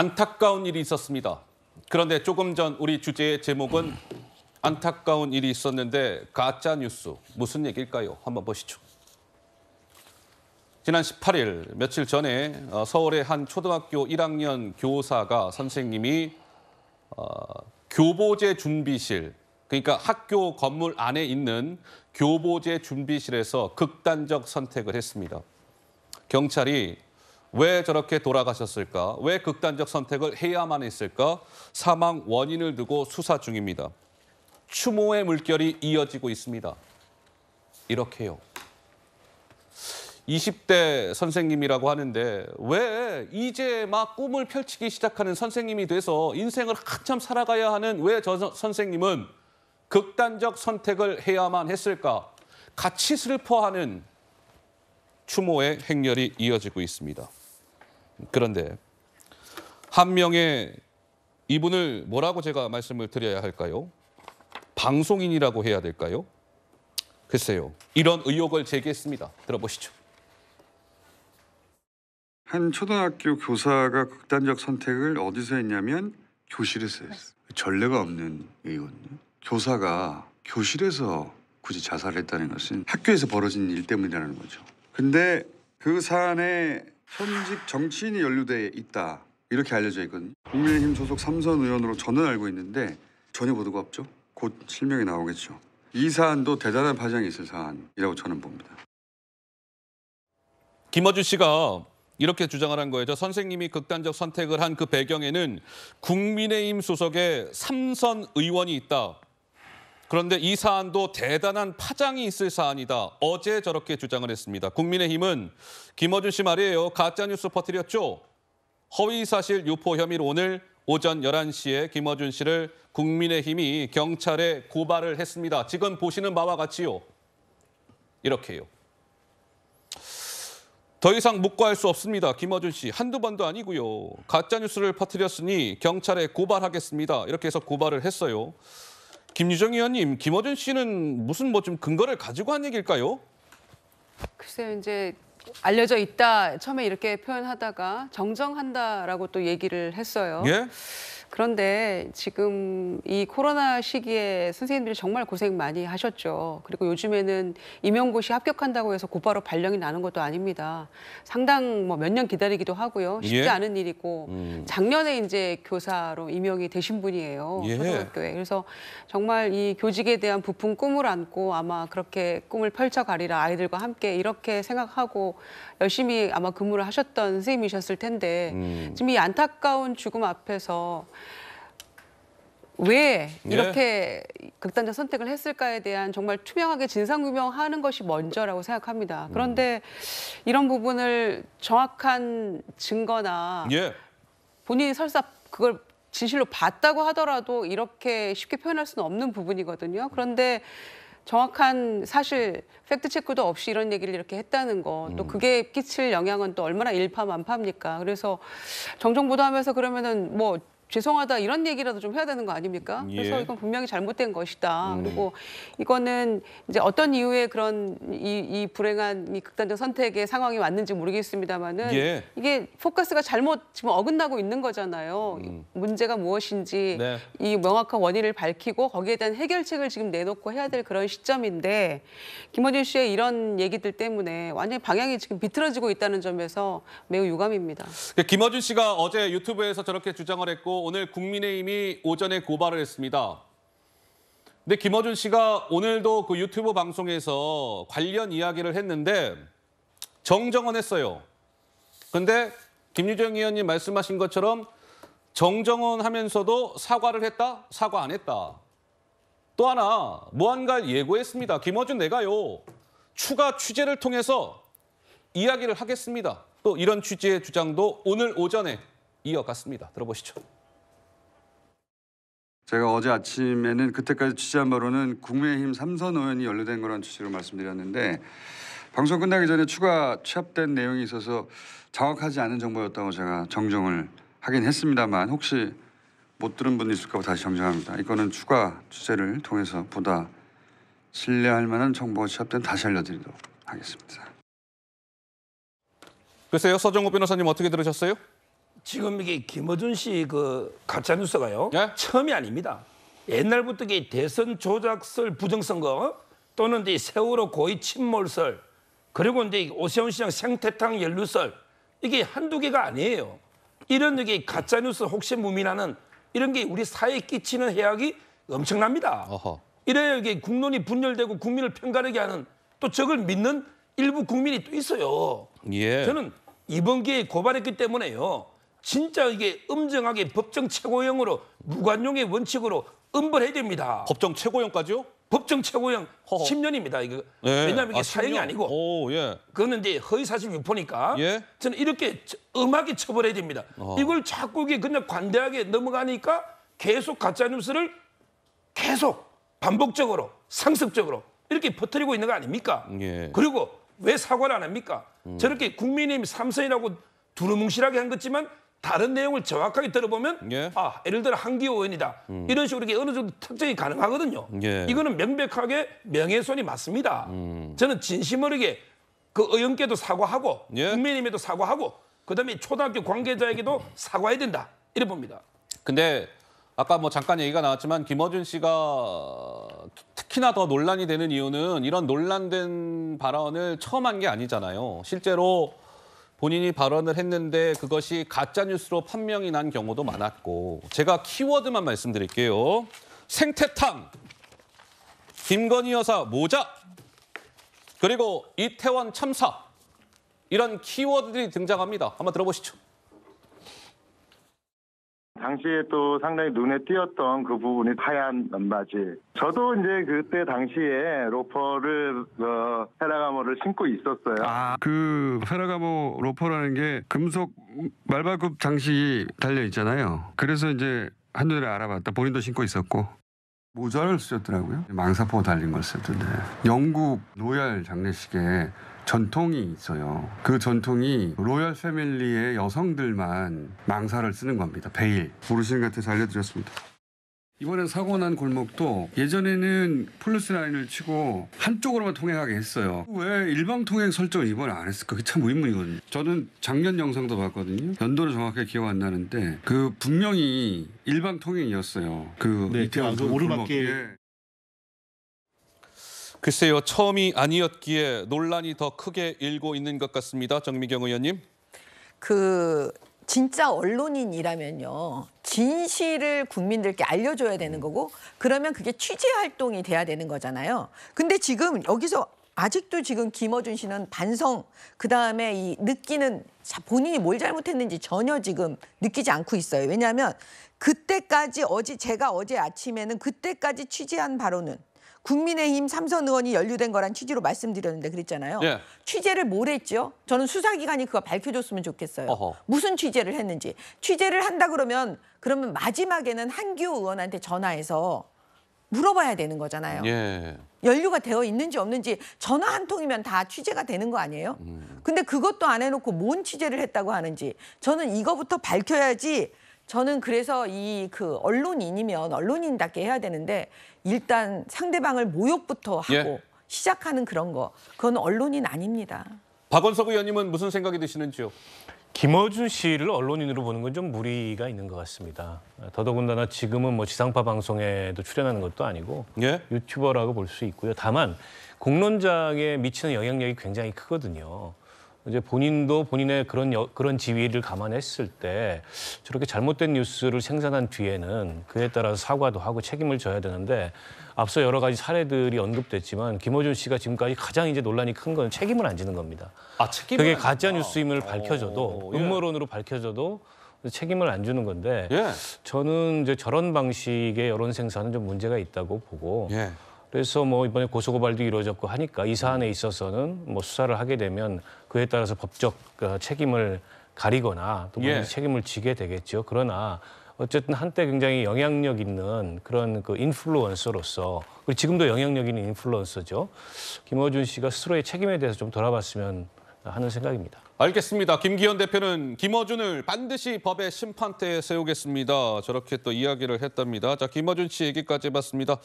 안타까운 일이 있었습니다. 그런데 조금 전 우리 주제의 제목은 안타까운 일이 있었는데 가짜 뉴스 무슨 얘기까요 한번 보시죠. 지난 18일 며칠 전에 어, 서울의 한 초등학교 1학년 교사가 선생님이 어, 교보제 준비실 그러니까 학교 건물 안에 있는 교보제 준비실에서 극단적 선택을 했습니다. 경찰이 왜 저렇게 돌아가셨을까? 왜 극단적 선택을 해야만 했을까? 사망 원인을 두고 수사 중입니다. 추모의 물결이 이어지고 있습니다. 이렇게요. 20대 선생님이라고 하는데 왜 이제 막 꿈을 펼치기 시작하는 선생님이 돼서 인생을 한참 살아가야 하는 왜 저 선생님은 극단적 선택을 해야만 했을까? 같이 슬퍼하는 추모의 행렬이 이어지고 있습니다. 그런데 한 명의 이분을 뭐라고 제가 말씀을 드려야 할까요? 방송인이라고 해야 될까요? 글쎄요. 이런 의혹을 제기했습니다. 들어보시죠. 한 초등학교 교사가 극단적 선택을 어디서 했냐면 교실에서 했어요. 전례가 없는 이거든요 교사가 교실에서 굳이 자살했다는 것은 학교에서 벌어진 일 때문이라는 거죠. 근데 그 사안에 현직 정치인이 연루돼 있다 이렇게 알려져 있거든요. 국민의힘 소속 삼선 의원으로 저는 알고 있는데 전혀 보도가 없죠. 곧 실명이 나오겠죠. 이 사안도 대단한 파장이 있을 사안이라고 저는 봅니다. 김어준 씨가 이렇게 주장을 한 거예요. 저 선생님이 극단적 선택을 한 그 배경에는 국민의힘 소속의 삼선 의원이 있다. 그런데 이 사안도 대단한 파장이 있을 사안이다. 어제 저렇게 주장을 했습니다. 국민의힘은 김어준 씨 말이에요. 가짜뉴스 퍼뜨렸죠? 허위사실 유포 혐의로 오늘 오전 11시에 김어준 씨를 국민의힘이 경찰에 고발을 했습니다. 지금 보시는 바와 같이요. 이렇게요. 더 이상 묵과할 수 없습니다. 김어준 씨 한두 번도 아니고요. 가짜뉴스를 퍼뜨렸으니 경찰에 고발하겠습니다. 이렇게 해서 고발을 했어요. 김유정 의원님, 김어준 씨는 무슨 뭐 좀 근거를 가지고 한 얘기일까요? 글쎄요, 이제 알려져 있다 처음에 이렇게 표현하다가 정정한다라고 또 얘기를 했어요. 예? 그런데 지금 이 코로나 시기에 선생님들이 정말 고생 많이 하셨죠. 그리고 요즘에는 임용고시 합격한다고 해서 곧바로 발령이 나는 것도 아닙니다. 상당 뭐 몇 년 기다리기도 하고요. 쉽지 예. 않은 일이고 음. 작년에 이제 교사로 임용이 되신 분이에요. 예. 초등학교에. 그래서 정말 이 교직에 대한 부푼 꿈을 안고 아마 그렇게 꿈을 펼쳐가리라 아이들과 함께 이렇게 생각하고 열심히 아마 근무를 하셨던 선생님이셨을 텐데 음. 지금 이 안타까운 죽음 앞에서 왜 네. 이렇게 예. 극단적 선택을 했을까에 대한 정말 투명하게 진상규명하는 것이 먼저라고 생각합니다. 음. 그런데 이런 부분을 정확한 증거나 예. 본인이 설사 그걸 진실로 봤다고 하더라도 이렇게 쉽게 표현할 수는 없는 부분이거든요. 그런데 정확한 사실 팩트 체크도 없이 이런 얘기를 이렇게 했다는 거또 음. 그게 끼칠 영향은 또 얼마나 일파만파입니까? 그래서 정정보도하면서 그러면은 뭐 죄송하다 이런 얘기라도 좀 해야 되는 거 아닙니까? 음, 예. 그래서 이건 분명히 잘못된 것이다. 음. 그리고 이거는 이제 어떤 이유에 그런 이, 이 불행한 이 극단적 선택의 상황이 왔는지 모르겠습니다만은 예. 이게 포커스가 잘못 지금 어긋나고 있는 거잖아요. 음. 문제가 무엇인지 네. 이 명확한 원인을 밝히고 거기에 대한 해결책을 지금 내놓고 해야 될 그런 시점인데 김원준 씨의 이런 얘기들 때문에 완전히 방향이 지금 비틀어지고 있다는 점에서 매우 유감입니다. 그 김어준 씨가 어제 유튜브에서 저렇게 주장을 했고 오늘 국민의힘이 오전에 고발을 했습니다. 근데 김어준 씨가 오늘도 그 유튜브 방송에서 관련 이야기를 했는데 정정언했어요. 근데 김유정 의원님 말씀하신 것처럼 정정언 하면서도 사과를 했다? 사과 안 했다. 또 하나 무언가 예고했습니다. 김어준 내가요. 추가 취재를 통해서 이야기를 하겠습니다. 또 이런 취지의 주장도 오늘 오전에 이어갔습니다. 들어보시죠. 제가 어제 아침에는 그때까지 취재한 바로는 국민의힘 삼선 의원이 연루된 거란 취지로 말씀드렸는데 방송 끝나기 전에 추가 취합된 내용이 있어서 정확하지 않은 정보였다고 제가 정정을 하긴 했습니다만 혹시 못 들은 분 있을까 봐 다시 정정합니다. 이거는 추가 취재를 통해서 보다 신뢰할 만한 정보가 취합된 다시 알려드리도록 하겠습니다. 글쎄요, 서정호 변호사님 어떻게 들으셨어요? 지금 이게 김어준 씨 그 가짜 뉴스가요. 예? 처음이 아닙니다. 옛날부터 이 대선 조작설 부정선거 어? 또는 이 세월호 고위 침몰설 그리고 이제 오세훈 시장 생태탕 연루설 이게 한두 개가 아니에요. 이런 이게 가짜 뉴스 혹시 무민하는 이런 게 우리 사회에 끼치는 해악이 엄청납니다. 어허. 이래야 이게 국론이 분열되고 국민을 편가르게 하는 또 적을 믿는 일부 국민이 또 있어요. 예. 저는 이번 기회에 고발했기 때문에요. 진짜 이게 엄정하게 법정 최고형으로 무관용의 원칙으로 엄벌해야 됩니다. 법정 최고형까지요? 법정 최고형 허허. 10년입니다. 이거 예. 왜냐하면 이게 아, 사형이 아니고 오, 예. 그거는 이제 허위사실 유포니까 예. 저는 이렇게 음하게 처벌해야 됩니다. 어. 이걸 자꾸 이게 그냥 관대하게 넘어가니까 계속 가짜뉴스를 계속 반복적으로 상습적으로 이렇게 퍼뜨리고 있는 거 아닙니까? 예. 그리고 왜 사과를 안 합니까? 음. 저렇게 국민의힘 삼선이라고 두루뭉실하게 한 것지만 다른 내용을 정확하게 들어보면 예. 아 예를 들어 한기호 의원이다 음. 이런 식으로 이게 어느 정도 특정이 가능하거든요. 예. 이거는 명백하게 명예훼손이 맞습니다. 음. 저는 진심 으로리게그 의원께도 사과하고 예. 국민님에도 사과하고 그다음에 초등학교 관계자에게도 사과해야 된다 이래 봅니다. 근데 아까 뭐 잠깐 얘기가 나왔지만 김어준 씨가 특히나 더 논란이 되는 이유는 이런 논란된 발언을 처음 한 게 아니잖아요. 실제로 본인이 발언을 했는데 그것이 가짜 뉴스로 판명이 난 경우도 많았고 제가 키워드만 말씀드릴게요. 생태탕, 김건희 여사 모자, 그리고 이태원 참사 이런 키워드들이 등장합니다. 한번 들어보시죠. 당시에 또 상당히 눈에 띄었던 그 부분이 하얀 반바지. 저도 이제 그때 당시에 로퍼를 어, 페라가모를 신고 있었어요. 아, 그 페라가모 로퍼라는 게 금속 말발굽 장식이 달려 있잖아요. 그래서 이제 한눈에 알아봤다. 본인도 신고 있었고. 모자를 쓰셨더라고요. 망사포 달린 걸 쓰던데. 영국 로얄 장례식에 전통이 있어요. 그 전통이 로열 패밀리의 여성들만 망사를 쓰는 겁니다. 베일. 모르시는 것같아 서 알려드렸습니다. 이번에 사고 난 골목도 예전에는 플러스 라인을 치고 한쪽으로만 통행하게 했어요. 왜 일방 통행 설정을 이번에 안 했을까? 그게 참 의문이거든요. 저는 작년 영상도 봤거든요. 연도를 정확하게 기억 안 나는데 그 분명히 일방 통행이었어요. 그 네, 이태원 그, 그 오르막길. 글쎄요, 처음이 아니었기에 논란이 더 크게 일고 있는 것 같습니다. 정미경 의원님. 그 진짜 언론인이라면요. 진실을 국민들께 알려줘야 되는 거고 그러면 그게 취재 활동이 돼야 되는 거잖아요. 근데 지금 여기서 아직도 지금 김어준 씨는 반성, 그다음에 이 느끼는 본인이 뭘 잘못했는지 전혀 지금 느끼지 않고 있어요. 왜냐하면 그때까지 어제 제가 어제 아침에는 그때까지 취재한 바로는 국민의힘 삼선 의원이 연루된 거란 취지로 말씀드렸는데 그랬잖아요. 예. 취재를 뭘 했죠? 저는 수사기관이 그거 밝혀줬으면 좋겠어요. 어허. 무슨 취재를 했는지. 취재를 한다 그러면 그러면 마지막에는 한규 의원한테 전화해서 물어봐야 되는 거잖아요. 예. 연류가 되어 있는지 없는지 전화 한 통이면 다 취재가 되는 거 아니에요? 음. 근데 그것도 안 해놓고 뭔 취재를 했다고 하는지 저는 이거부터 밝혀야지 저는 그래서 이 그 언론인이면 언론인답게 해야 되는데 일단 상대방을 모욕부터 예. 하고 예. 시작하는 그런 거 그건 언론인 아닙니다. 박원석 의원님은 무슨 생각이 드시는지요? 김어준 씨를 언론인으로 보는 건 좀 무리가 있는 것 같습니다. 더더군다나 지금은 뭐 지상파 방송에도 출연하는 것도 아니고 예? 유튜버라고 볼 수 있고요. 다만 공론장에 미치는 영향력이 굉장히 크거든요. 이제 본인도 본인의 그런 여, 그런 지위를 감안했을 때 저렇게 잘못된 뉴스를 생산한 뒤에는 그에 따라서 사과도 하고 책임을 져야 되는데 앞서 여러 가지 사례들이 언급됐지만 김호준 씨가 지금까지 가장 이제 논란이 큰 건 책임을 안 지는 겁니다. 아 책임 그게 가짜 뉴스임을 밝혀져도 오, 어, 예. 음모론으로 밝혀져도 책임을 안 주는 건데 예. 저는 이제 저런 방식의 여론 생산은 좀 문제가 있다고 보고. 예. 그래서 뭐 이번에 고소고발도 이루어졌고 하니까 이 사안에 있어서는 뭐 수사를 하게 되면 그에 따라서 법적 어, 책임을 가리거나 또 뭐 예. 책임을 지게 되겠죠. 그러나 어쨌든 한때 굉장히 영향력 있는 그런 그 인플루언서로서 그리고 지금도 영향력 있는 인플루언서죠. 김어준 씨가 스스로의 책임에 대해서 좀 돌아봤으면 하는 생각입니다. 알겠습니다. 김기현 대표는 김어준을 반드시 법의 심판대에 세우겠습니다. 저렇게 또 이야기를 했답니다. 자, 김어준 씨 얘기까지 해봤습니다.